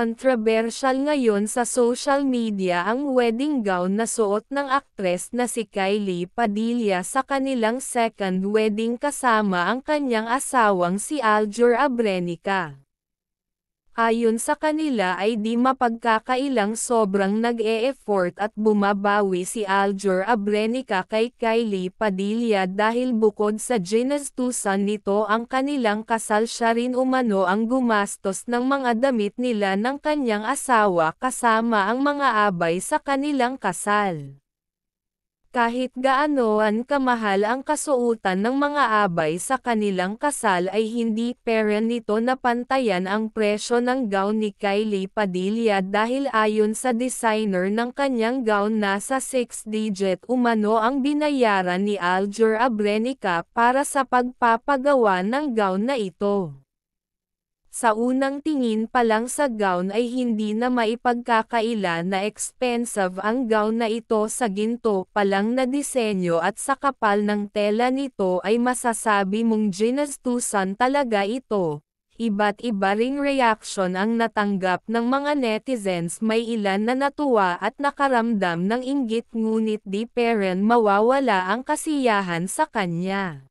Kontrobersyal ngayon sa social media ang wedding gown na suot ng aktres na si Kylie Padilla sa kanilang second wedding kasama ang kanyang asawang si Aljur Abrenica. Ayon sa kanila ay di mapagkakailang sobrang nag-e-effort at bumabawi si Aljor Abrenica kay Kylie Padilla dahil bukod sa ginastusan nito ang kanilang kasal siya rin umano ang gumastos ng mga damit nila ng kanyang asawa kasama ang mga abay sa kanilang kasal. Kahit gaano an kamahal ang kasuutan ng mga abay sa kanilang kasal ay hindi pera nito napantayan ang presyo ng gown ni Kylie Padilla dahil ayon sa designer ng kanyang gown nasa 6-digit umano ang binayaran ni Alger Abrenica para sa pagpapagawa ng gown na ito. Sa unang tingin pa lang sa gown ay hindi na maipagkakaila na expensive ang gown na ito sa ginto pa lang na disenyo at sa kapal ng tela nito ay masasabi mong ginastusan talaga ito. Iba't iba ring reaction ang natanggap ng mga netizens may ilan na natuwa at nakaramdam ng inggit ngunit di peren mawawala ang kasiyahan sa kanya.